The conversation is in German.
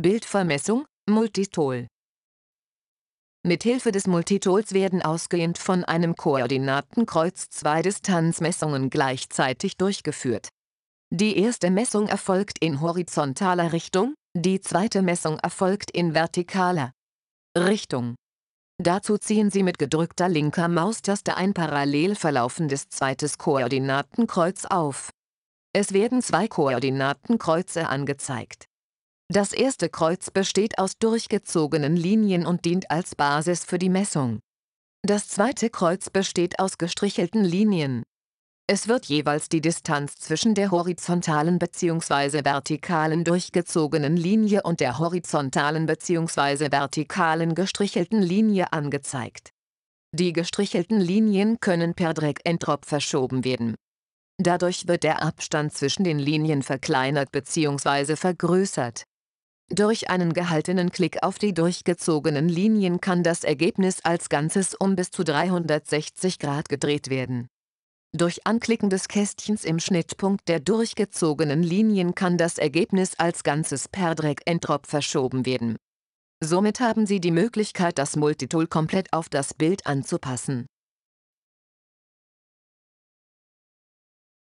Bildvermessung, Multitol. Mithilfe des Multitols werden ausgehend von einem Koordinatenkreuz zwei Distanzmessungen gleichzeitig durchgeführt. Die erste Messung erfolgt in horizontaler Richtung, die zweite Messung erfolgt in vertikaler Richtung. Dazu ziehen Sie mit gedrückter linker Maustaste ein parallel verlaufendes zweites Koordinatenkreuz auf. Es werden zwei Koordinatenkreuze angezeigt. Das erste Kreuz besteht aus durchgezogenen Linien und dient als Basis für die Messung. Das zweite Kreuz besteht aus gestrichelten Linien. Es wird jeweils die Distanz zwischen der horizontalen bzw. vertikalen durchgezogenen Linie und der horizontalen bzw. vertikalen gestrichelten Linie angezeigt. Die gestrichelten Linien können per Drag-and-Drop verschoben werden. Dadurch wird der Abstand zwischen den Linien verkleinert bzw. vergrößert. Durch einen gehaltenen Klick auf die durchgezogenen Linien kann das Ergebnis als Ganzes um bis zu 360 Grad gedreht werden. Durch Anklicken des Kästchens im Schnittpunkt der durchgezogenen Linien kann das Ergebnis als Ganzes per Drag and Drop verschoben werden. Somit haben Sie die Möglichkeit, das Multitool komplett auf das Bild anzupassen.